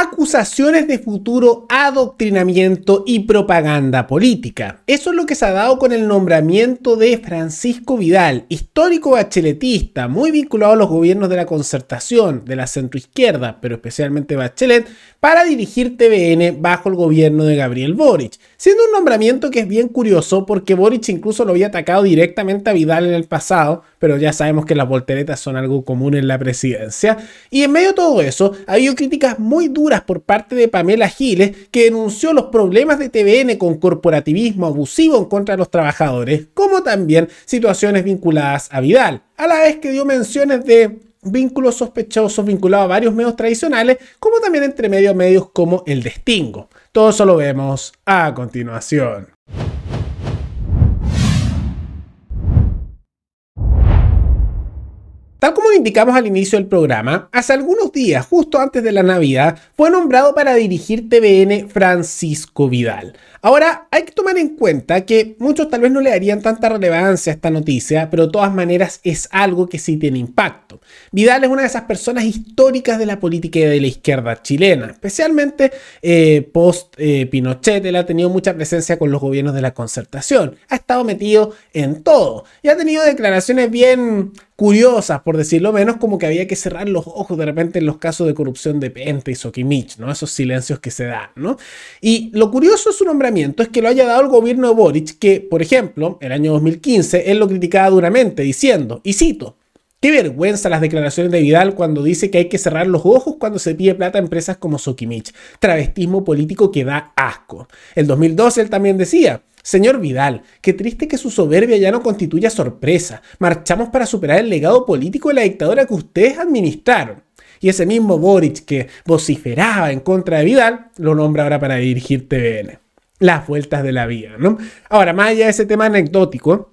acusaciones de futuro adoctrinamiento y propaganda política. Eso es lo que se ha dado con el nombramiento de Francisco Vidal, histórico bacheletista, muy vinculado a los gobiernos de la concertación, de la centroizquierda, pero especialmente Bachelet, para dirigir TVN bajo el gobierno de Gabriel Boric. Siendo un nombramiento que es bien curioso porque Boric incluso lo había atacado directamente a Vidal en el pasado, pero ya sabemos que las volteretas son algo común en la presidencia. Y en medio de todo eso, ha habido críticas muy duras por parte de Pamela Giles, que denunció los problemas de TVN con corporativismo abusivo en contra de los trabajadores, como también situaciones vinculadas a Vidal, a la vez que dio menciones de vínculos sospechosos vinculados a varios medios tradicionales, como también entre medios medios como El Destingo. Todo eso lo vemos a continuación. Tal como indicamos al inicio del programa, hace algunos días, justo antes de la Navidad, fue nombrado para dirigir TVN Francisco Vidal. Ahora, hay que tomar en cuenta que muchos tal vez no le darían tanta relevancia a esta noticia, pero de todas maneras es algo que sí tiene impacto. Vidal es una de esas personas históricas de la política de la izquierda chilena, especialmente eh, post eh, Pinochet, él ha tenido mucha presencia con los gobiernos de la concertación, ha estado metido en todo y ha tenido declaraciones bien curiosas, por decirlo menos, como que había que cerrar los ojos de repente en los casos de corrupción de Pente y Sokimich, ¿no? Esos silencios que se dan, ¿no? Y lo curioso de su nombramiento es que lo haya dado el gobierno de Boric, que, por ejemplo, el año 2015, él lo criticaba duramente, diciendo, y cito, Qué vergüenza las declaraciones de Vidal cuando dice que hay que cerrar los ojos cuando se pide plata a empresas como Sokimich. Travestismo político que da asco. El 2012 él también decía, Señor Vidal, qué triste que su soberbia ya no constituya sorpresa. Marchamos para superar el legado político de la dictadura que ustedes administraron. Y ese mismo Boric que vociferaba en contra de Vidal, lo nombra ahora para dirigir TVN. Las vueltas de la vida, ¿no? Ahora, más allá de ese tema anecdótico,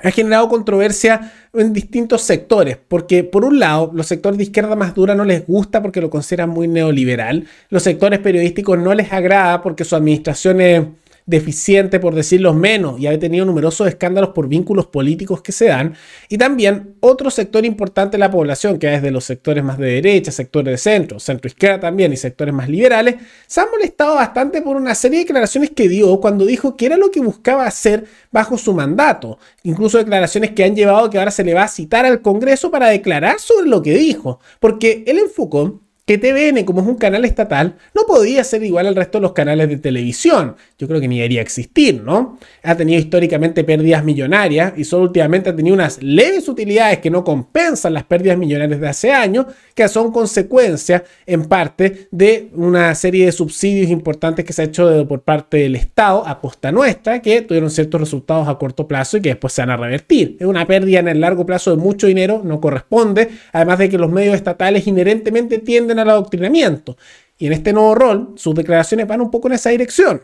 ha generado controversia en distintos sectores, porque por un lado, los sectores de izquierda más dura no les gusta porque lo consideran muy neoliberal, los sectores periodísticos no les agrada porque su administración es deficiente, por decirlo menos, y ha tenido numerosos escándalos por vínculos políticos que se dan, y también otro sector importante de la población, que es de los sectores más de derecha, sectores de centro, centro izquierda también y sectores más liberales, se han molestado bastante por una serie de declaraciones que dio cuando dijo que era lo que buscaba hacer bajo su mandato, incluso declaraciones que han llevado que ahora se le va a citar al Congreso para declarar sobre lo que dijo, porque él enfocó TVN como es un canal estatal, no podía ser igual al resto de los canales de televisión. Yo creo que ni debería existir, ¿no? Ha tenido históricamente pérdidas millonarias y solo últimamente ha tenido unas leves utilidades que no compensan las pérdidas millonarias de hace años, que son consecuencia en parte de una serie de subsidios importantes que se ha hecho por parte del Estado a costa nuestra, que tuvieron ciertos resultados a corto plazo y que después se van a revertir. Es una pérdida en el largo plazo de mucho dinero, no corresponde, además de que los medios estatales inherentemente tienden a al adoctrinamiento. Y en este nuevo rol, sus declaraciones van un poco en esa dirección,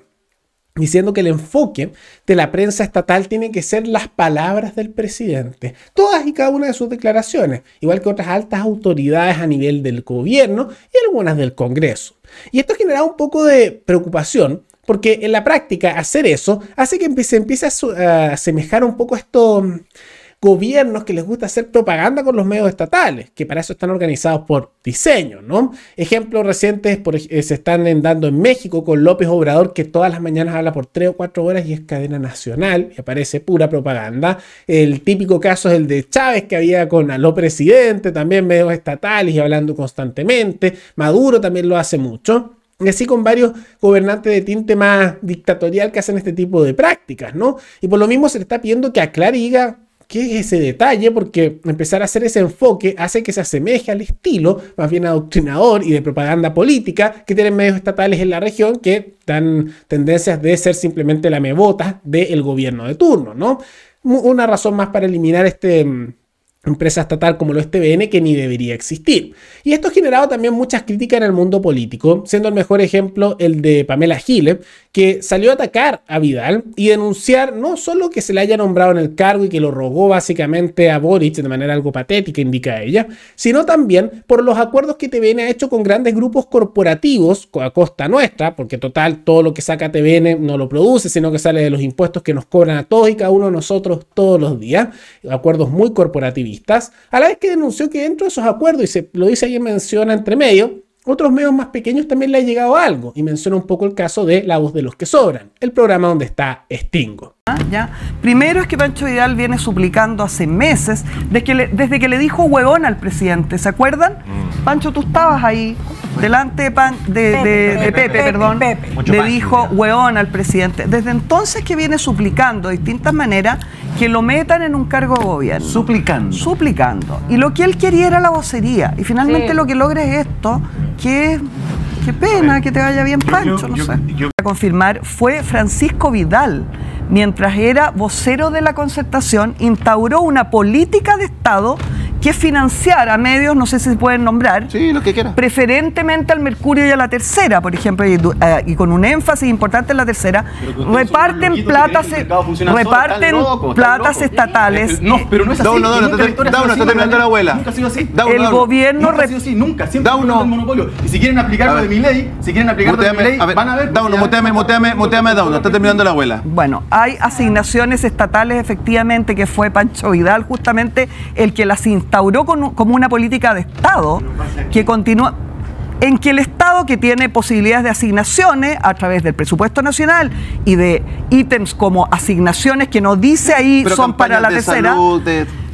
diciendo que el enfoque de la prensa estatal tiene que ser las palabras del presidente, todas y cada una de sus declaraciones, igual que otras altas autoridades a nivel del gobierno y algunas del Congreso. Y esto genera un poco de preocupación porque en la práctica hacer eso hace que se empiece a asemejar un poco esto, gobiernos que les gusta hacer propaganda con los medios estatales, que para eso están organizados por diseño, ¿no? Ejemplos recientes eh, se están dando en México con López Obrador, que todas las mañanas habla por tres o cuatro horas y es cadena nacional, y aparece pura propaganda. El típico caso es el de Chávez, que había con Aló Presidente, también medios estatales y hablando constantemente. Maduro también lo hace mucho. Y así con varios gobernantes de tinte más dictatorial que hacen este tipo de prácticas, ¿no? Y por lo mismo se le está pidiendo que aclare ¿Qué es ese detalle? Porque empezar a hacer ese enfoque hace que se asemeje al estilo más bien adoctrinador y de propaganda política que tienen medios estatales en la región que dan tendencias de ser simplemente la mebota del gobierno de turno, ¿no? Una razón más para eliminar este mm, empresa estatal como lo es TVN que ni debería existir. Y esto ha generado también muchas críticas en el mundo político, siendo el mejor ejemplo el de Pamela Gile, que salió a atacar a Vidal y denunciar no solo que se le haya nombrado en el cargo y que lo rogó básicamente a Boric de manera algo patética, indica ella, sino también por los acuerdos que TVN ha hecho con grandes grupos corporativos a costa nuestra, porque total, todo lo que saca TVN no lo produce, sino que sale de los impuestos que nos cobran a todos y cada uno de nosotros todos los días, acuerdos muy corporativos a la vez que denunció que dentro de esos acuerdos, y se lo dice ahí menciona entre medio, otros medios más pequeños también le ha llegado algo y menciona un poco el caso de La Voz de los que Sobran, el programa donde está Stingo. Ah, ya. Primero es que Pancho Vidal viene suplicando hace meses desde que le, desde que le dijo huevón al presidente, ¿se acuerdan? Mm. Pancho, tú estabas ahí, delante de, Pepe, perdón, le dijo hueón al presidente. Desde entonces que viene suplicando de distintas maneras que lo metan en un cargo de gobierno. Suplicando. Suplicando. Y lo que él quería era la vocería. Y finalmente lo que logra es esto, que qué pena que te vaya bien Pancho, no sé. Para confirmar, fue Francisco Vidal mientras era vocero de la concertación, instauró una política de Estado que financiar a medios, no sé si se pueden nombrar, sí, que preferentemente al Mercurio y a la Tercera, por ejemplo, y, eh, con un énfasis importante en la Tercera, reparten platas, e- reparten platas estatales. No, pero no es así. Dauno, Dauno, está terminando la abuela. Nunca sido así. El gobierno... Nunca ha nunca. Siempre da uno monopolio. Y si quieren aplicarlo de mi ley, si quieren aplicarlo de mi ley, van a ver... da Dauno, moteame, moteame, moteame, Dauno, está terminando la abuela. Bueno, hay asignaciones estatales, efectivamente, que fue Pancho Vidal justamente el que las instaló instauró como una política de Estado que continúa en que el Estado que tiene posibilidades de asignaciones a través del presupuesto nacional y de ítems como asignaciones que no dice ahí son para la tercera.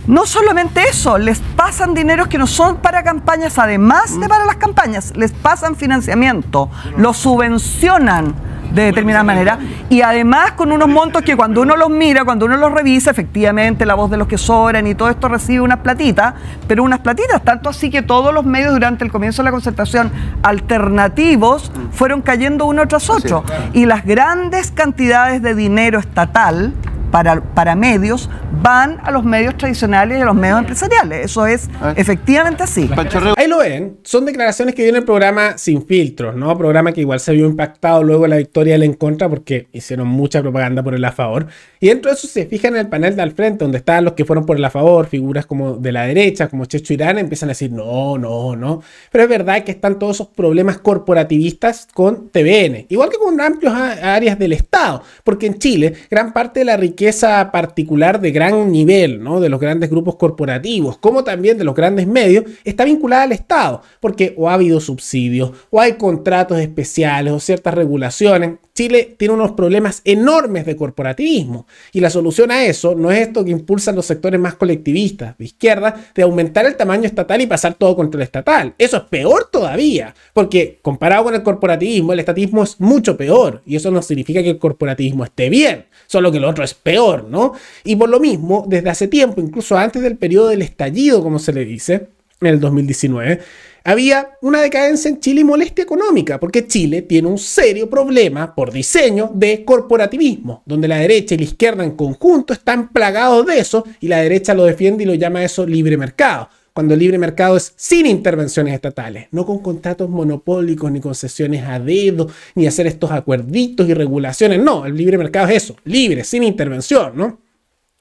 No solamente eso, les pasan dineros que no son para campañas, además de mm. para las campañas, les pasan financiamiento, lo subvencionan de determinada manera. Y además con unos montos que cuando uno los mira, cuando uno los revisa, efectivamente la voz de los que sobran y todo esto recibe unas platitas, pero unas platitas, tanto así que todos los medios durante el comienzo de la concertación alternativos mm. fueron cayendo uno tras otro. Y las grandes cantidades de dinero estatal para, para medios van a los medios tradicionales y a los medios empresariales. Eso es ah. efectivamente así. Ahí lo ven. Son declaraciones que en el programa Sin Filtros, ¿no? Programa que igual se vio impactado luego de la victoria del en contra porque hicieron mucha propaganda por el a favor. Y dentro de eso se fijan en el panel de al frente, donde están los que fueron por el a favor, figuras como de la derecha, como Checho Irán, empiezan a decir no, no, no. Pero es verdad que están todos esos problemas corporativistas con TVN, igual que con amplias áreas del Estado, porque en Chile gran parte de la riqueza esa particular de gran nivel, ¿no? de los grandes grupos corporativos, como también de los grandes medios, está vinculada al Estado, porque o ha habido subsidios, o hay contratos especiales, o ciertas regulaciones, Chile tiene unos problemas enormes de corporativismo y la solución a eso no es esto que impulsan los sectores más colectivistas de izquierda de aumentar el tamaño estatal y pasar todo contra el estatal. Eso es peor todavía, porque comparado con el corporativismo, el estatismo es mucho peor y eso no significa que el corporativismo esté bien, solo que el otro es peor, ¿no? Y por lo mismo, desde hace tiempo, incluso antes del periodo del estallido, como se le dice, en el 2019, había una decadencia en Chile y molestia económica, porque Chile tiene un serio problema por diseño de corporativismo, donde la derecha y la izquierda en conjunto están plagados de eso y la derecha lo defiende y lo llama eso libre mercado cuando el libre mercado es sin intervenciones estatales, no con contratos monopólicos, ni concesiones a dedo, ni hacer estos acuerditos y regulaciones. No, el libre mercado es eso, libre, sin intervención, ¿no?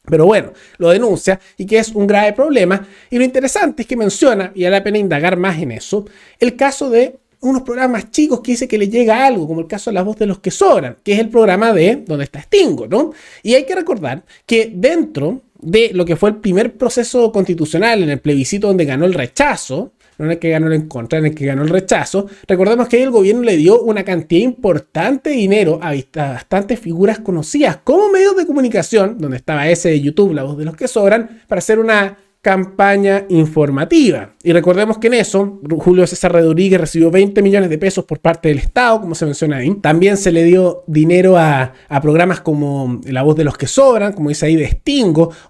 Pero bueno, lo denuncia y que es un grave problema. Y lo interesante es que menciona, y vale la pena indagar más en eso, el caso de unos programas chicos que dice que le llega algo, como el caso de La Voz de los que Sobran, que es el programa de donde está Stingo, ¿no? Y hay que recordar que dentro de lo que fue el primer proceso constitucional en el plebiscito donde ganó el rechazo, no en el que ganó el en contra, en el que ganó el rechazo. Recordemos que ahí el gobierno le dio una cantidad importante de dinero a, a bastantes figuras conocidas como medios de comunicación, donde estaba ese de YouTube, la voz de los que sobran, para hacer una campaña informativa. Y recordemos que en eso, Julio César Rodríguez recibió 20 millones de pesos por parte del Estado, como se menciona ahí. También se le dio dinero a, programas como La Voz de los que Sobran, como dice ahí de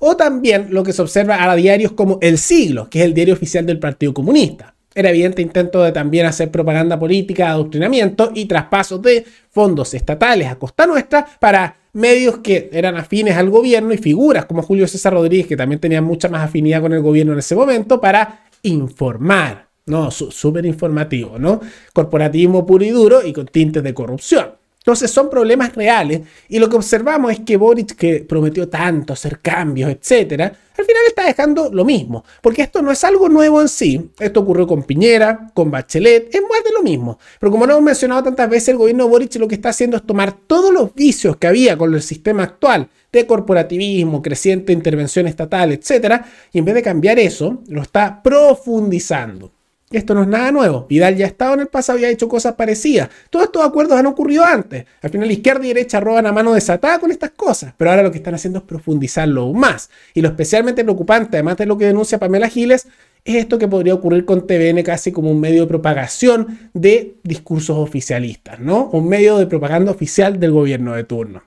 o también lo que se observa a diarios como El Siglo, que es el diario oficial del Partido Comunista. Era evidente intento de también hacer propaganda política, adoctrinamiento y traspasos de fondos estatales a costa nuestra para medios que eran afines al gobierno y figuras como Julio César Rodríguez, que también tenía mucha más afinidad con el gobierno en ese momento, para informar. No, súper informativo, ¿no? Corporativismo puro y duro y con tintes de corrupción. Entonces son problemas reales y lo que observamos es que Boric, que prometió tanto hacer cambios, etcétera, al final está dejando lo mismo, porque esto no es algo nuevo en sí. Esto ocurrió con Piñera, con Bachelet, es más de lo mismo. Pero como lo hemos mencionado tantas veces, el gobierno Boric lo que está haciendo es tomar todos los vicios que había con el sistema actual de corporativismo, creciente intervención estatal, etcétera, y en vez de cambiar eso, lo está profundizando. Esto no es nada nuevo. Vidal ya ha estado en el pasado y ha hecho cosas parecidas. Todos estos acuerdos han ocurrido antes. Al final, izquierda y derecha roban a mano desatada con estas cosas. Pero ahora lo que están haciendo es profundizarlo aún más. Y lo especialmente preocupante, además de lo que denuncia Pamela Giles, es esto que podría ocurrir con TVN casi como un medio de propagación de discursos oficialistas, ¿no? Un medio de propaganda oficial del gobierno de turno.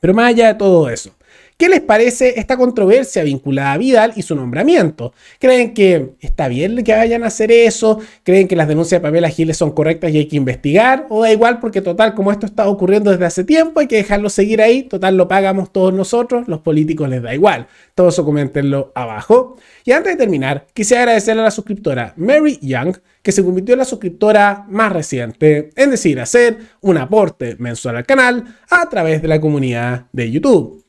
Pero más allá de todo eso, ¿Qué les parece esta controversia vinculada a Vidal y su nombramiento? ¿Creen que está bien que vayan a hacer eso? ¿Creen que las denuncias de Pamela Giles son correctas y hay que investigar? ¿O da igual porque total, como esto está ocurriendo desde hace tiempo, hay que dejarlo seguir ahí? Total, lo pagamos todos nosotros, los políticos les da igual. Todo eso coméntenlo abajo. Y antes de terminar, quisiera agradecerle a la suscriptora Mary Young, que se convirtió en la suscriptora más reciente en decir, hacer un aporte mensual al canal a través de la comunidad de YouTube.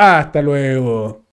Hasta luego.